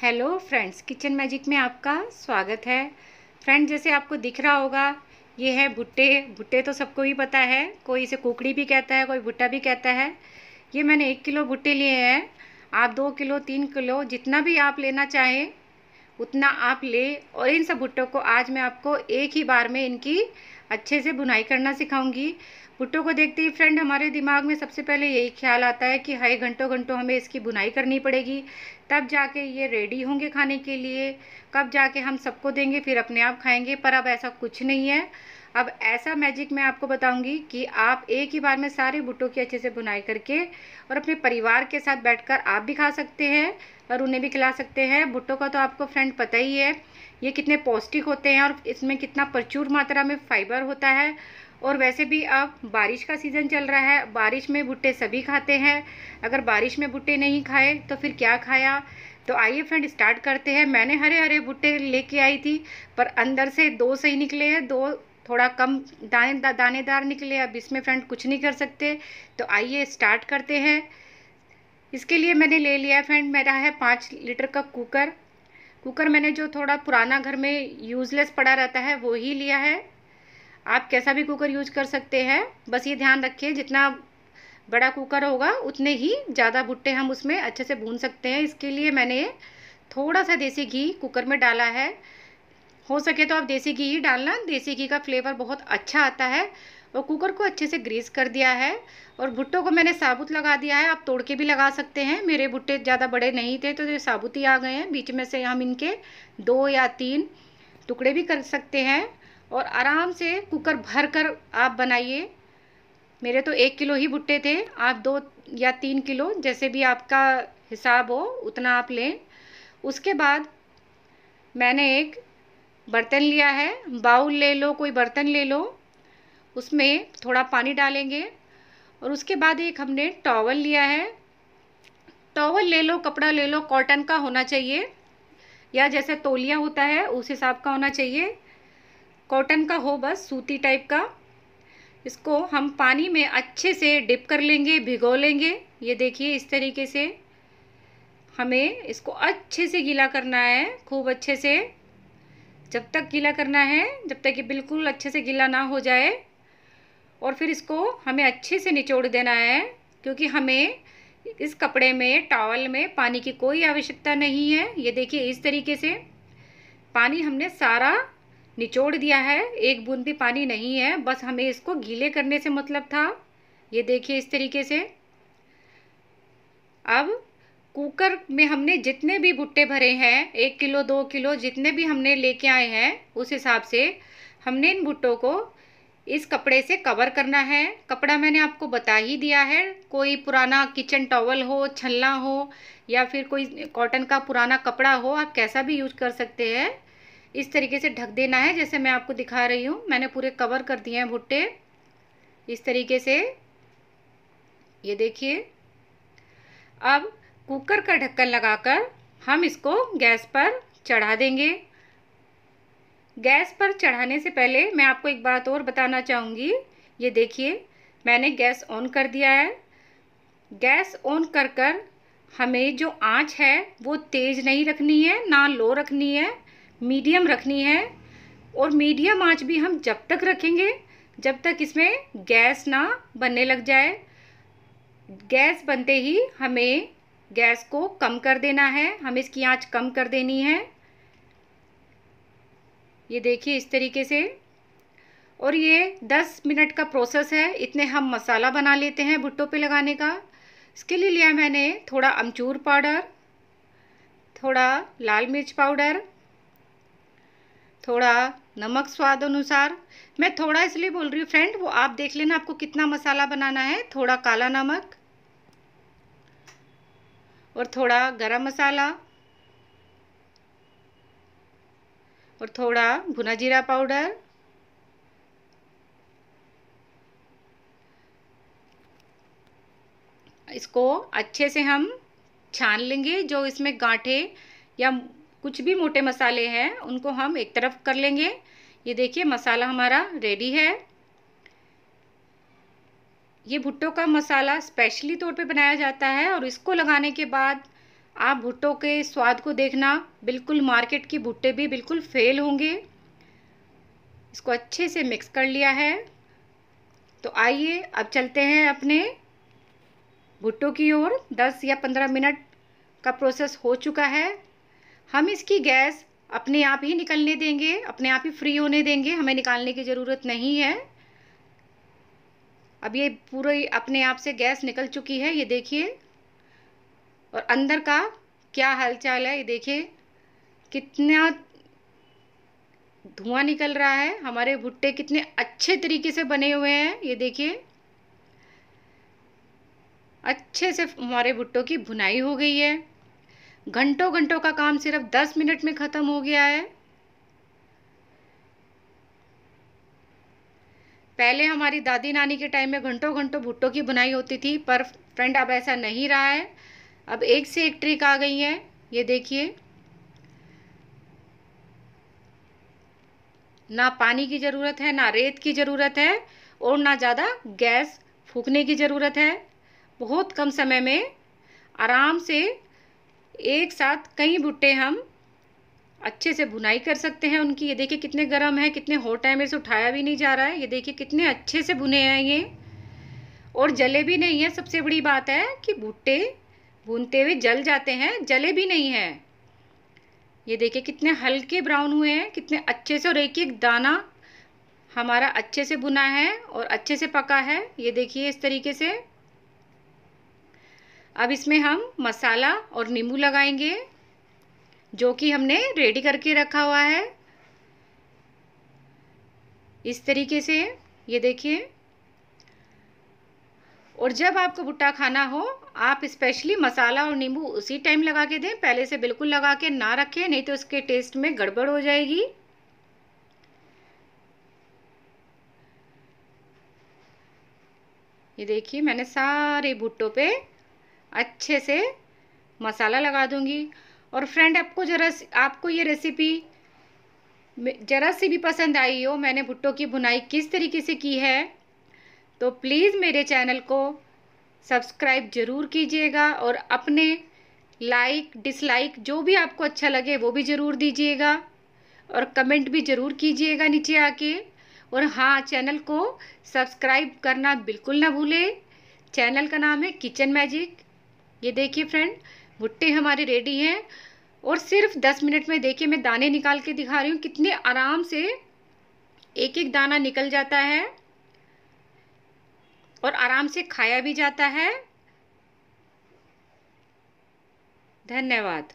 hello friends kitchen magic में आपका स्वागत है फ्रेंड जैसे आपको दिख रहा होगा ये है भुट्टे भुट्टे तो सबको ही पता है कोई इसे कुकड़ी भी कहता है कोई भुट्टा भी कहता है ये मैंने एक किलो भुट्टे लिए हैं आप दो किलो तीन किलो जितना भी आप लेना चाहें उतना आप ले और इन सब भुट्टों को आज मैं आपको एक ही बार में इनकी अच्छे से बुनाई करना सिखाऊँगी भुट्टो को देखते ही फ्रेंड हमारे दिमाग में सबसे पहले यही ख्याल आता है कि हाई घंटों घंटों हमें इसकी बुनाई करनी पड़ेगी तब जाके ये रेडी होंगे खाने के लिए कब जाके हम सबको देंगे फिर अपने आप खाएंगे पर अब ऐसा कुछ नहीं है अब ऐसा मैजिक मैं आपको बताऊंगी कि आप एक ही बार में सारे भुट्टों की अच्छे से बुनाई करके और अपने परिवार के साथ बैठकर आप भी खा सकते हैं और उन्हें भी खिला सकते हैं भुट्टो का तो आपको फ्रेंड पता ही है ये कितने पौष्टिक होते हैं और इसमें कितना प्रचुर मात्रा में फाइबर होता है और वैसे भी अब बारिश का सीज़न चल रहा है बारिश में भुट्टे सभी खाते हैं अगर बारिश में भुट्टे नहीं खाए तो फिर क्या खाया तो आइए फ्रेंड स्टार्ट करते हैं मैंने हरे हरे भुट्टे लेके आई थी पर अंदर से दो सही निकले हैं दो थोड़ा कम दाने दा, दानेदार निकले अब इसमें फ्रेंड कुछ नहीं कर सकते तो आइए स्टार्ट करते हैं इसके लिए मैंने ले लिया फ्रेंड मेरा है पाँच लीटर का कुकर कुकर मैंने जो थोड़ा पुराना घर में यूज़लेस पड़ा रहता है वो ही लिया है आप कैसा भी कुकर यूज कर सकते हैं बस ये ध्यान रखिए जितना बड़ा कुकर होगा उतने ही ज़्यादा भुट्टे हम उसमें अच्छे से भून सकते हैं इसके लिए मैंने थोड़ा सा देसी घी कुकर में डाला है हो सके तो आप देसी घी ही डालना देसी घी का फ्लेवर बहुत अच्छा आता है और कुकर को अच्छे से ग्रीस कर दिया है और भुट्टों को मैंने साबुत लगा दिया है आप तोड़ के भी लगा सकते हैं मेरे भुट्टे ज़्यादा बड़े नहीं थे तो ये साबुत ही आ गए हैं बीच में से हम इनके दो या तीन टुकड़े भी कर सकते हैं और आराम से कुकर भर कर आप बनाइए मेरे तो एक किलो ही भुट्टे थे आप दो या तीन किलो जैसे भी आपका हिसाब हो उतना आप लें उसके बाद मैंने एक बर्तन लिया है बाउल ले लो कोई बर्तन ले लो उसमें थोड़ा पानी डालेंगे और उसके बाद एक हमने टॉवल लिया है टॉवल ले लो कपड़ा ले लो कॉटन का होना चाहिए या जैसे तोलिया होता है उस हिसाब का होना चाहिए कॉटन का हो बस सूती टाइप का इसको हम पानी में अच्छे से डिप कर लेंगे भिगो लेंगे ये देखिए इस तरीके से हमें इसको अच्छे से गीला करना है खूब अच्छे से जब तक गीला करना है जब तक ये बिल्कुल अच्छे से गीला ना हो जाए और फिर इसको हमें अच्छे से निचोड़ देना है क्योंकि हमें इस कपड़े में टॉवल में पानी की कोई आवश्यकता नहीं है ये देखिए इस तरीके से पानी हमने सारा निचोड़ दिया है एक बूंद भी पानी नहीं है बस हमें इसको गीले करने से मतलब था ये देखिए इस तरीके से अब कुकर में हमने जितने भी भुट्टे भरे हैं एक किलो दो किलो जितने भी हमने लेके आए हैं उस हिसाब से हमने इन भुट्टों को इस कपड़े से कवर करना है कपड़ा मैंने आपको बता ही दिया है कोई पुराना किचन टॉवल हो छल्ला हो या फिर कोई कॉटन का पुराना कपड़ा हो आप कैसा भी यूज कर सकते हैं इस तरीके से ढक देना है जैसे मैं आपको दिखा रही हूँ मैंने पूरे कवर कर दिए हैं भुट्टे इस तरीके से ये देखिए अब कुकर का ढक्कन लगाकर हम इसको गैस पर चढ़ा देंगे गैस पर चढ़ाने से पहले मैं आपको एक बात और बताना चाहूँगी ये देखिए मैंने गैस ऑन कर दिया है गैस ऑन कर कर हमें जो आँच है वो तेज़ नहीं रखनी है ना लो रखनी है मीडियम रखनी है और मीडियम आँच भी हम जब तक रखेंगे जब तक इसमें गैस ना बनने लग जाए गैस बनते ही हमें गैस को कम कर देना है हमें इसकी आंच कम कर देनी है ये देखिए इस तरीके से और ये 10 मिनट का प्रोसेस है इतने हम मसाला बना लेते हैं भुट्टों पे लगाने का इसके लिए लिया मैंने थोड़ा अमचूर पाउडर थोड़ा लाल मिर्च पाउडर थोड़ा नमक स्वाद अनुसार मैं थोड़ा इसलिए बोल रही हूँ फ्रेंड वो आप देख लेना आपको कितना मसाला बनाना है थोड़ा काला नमक और थोड़ा गरम मसाला और थोड़ा भुना जीरा पाउडर इसको अच्छे से हम छान लेंगे जो इसमें गांठे या कुछ भी मोटे मसाले हैं उनको हम एक तरफ कर लेंगे ये देखिए मसाला हमारा रेडी है ये भुट्टो का मसाला स्पेशली तौर पे बनाया जाता है और इसको लगाने के बाद आप भुट्टो के स्वाद को देखना बिल्कुल मार्केट के भुट्टे भी बिल्कुल फेल होंगे इसको अच्छे से मिक्स कर लिया है तो आइए अब चलते हैं अपने भुट्टो की ओर 10 या 15 मिनट का प्रोसेस हो चुका है हम इसकी गैस अपने आप ही निकलने देंगे अपने आप ही फ्री होने देंगे हमें निकालने की ज़रूरत नहीं है अब ये पूरे अपने आप से गैस निकल चुकी है ये देखिए और अंदर का क्या हालचाल है ये देखिए कितना धुआं निकल रहा है हमारे भुट्टे कितने अच्छे तरीके से बने हुए हैं ये देखिए अच्छे से हमारे भुट्टों की भुनाई हो गई है घंटों घंटों का काम सिर्फ दस मिनट में ख़त्म हो गया है पहले हमारी दादी नानी के टाइम में घंटों घंटों भुट्टो की बुनाई होती थी पर फ्रेंड अब ऐसा नहीं रहा है अब एक से एक ट्रिक आ गई है ये देखिए ना पानी की ज़रूरत है ना रेत की ज़रूरत है और ना ज़्यादा गैस फूकने की ज़रूरत है बहुत कम समय में आराम से एक साथ कई भुट्टे हम अच्छे से बुनाई कर सकते हैं उनकी ये देखिए कितने गर्म है कितने हॉट है मेरे से उठाया भी नहीं जा रहा है ये देखिए कितने अच्छे से बुने हैं ये और जले भी नहीं है सबसे बड़ी बात है कि भुट्टे भूनते हुए जल जाते हैं जले भी नहीं हैं ये देखिए कितने हल्के ब्राउन हुए हैं कितने अच्छे से और एक एक दाना हमारा अच्छे से बुना है और अच्छे से पका है ये देखिए इस तरीके से अब इसमें हम मसाला और नींबू लगाएंगे जो कि हमने रेडी करके रखा हुआ है इस तरीके से ये देखिए और जब आपको भुट्टा खाना हो आप स्पेशली मसाला और नींबू उसी टाइम लगा के दें पहले से बिल्कुल लगा के ना रखें नहीं तो उसके टेस्ट में गड़बड़ हो जाएगी ये देखिए मैंने सारे भुट्टों पे अच्छे से मसाला लगा दूंगी और फ्रेंड आपको ज़रा आपको ये रेसिपी ज़रा सी भी पसंद आई हो मैंने भुट्टो की बुनाई किस तरीके से की है तो प्लीज़ मेरे चैनल को सब्सक्राइब ज़रूर कीजिएगा और अपने लाइक डिसलाइक जो भी आपको अच्छा लगे वो भी ज़रूर दीजिएगा और कमेंट भी ज़रूर कीजिएगा नीचे आके और हाँ चैनल को सब्सक्राइब करना बिल्कुल ना भूले चैनल का नाम है किचन मैजिक ये देखिए फ्रेंड भुट्टे हमारे रेडी हैं और सिर्फ दस मिनट में देखिए मैं दाने निकाल के दिखा रही हूँ कितने आराम से एक एक दाना निकल जाता है और आराम से खाया भी जाता है धन्यवाद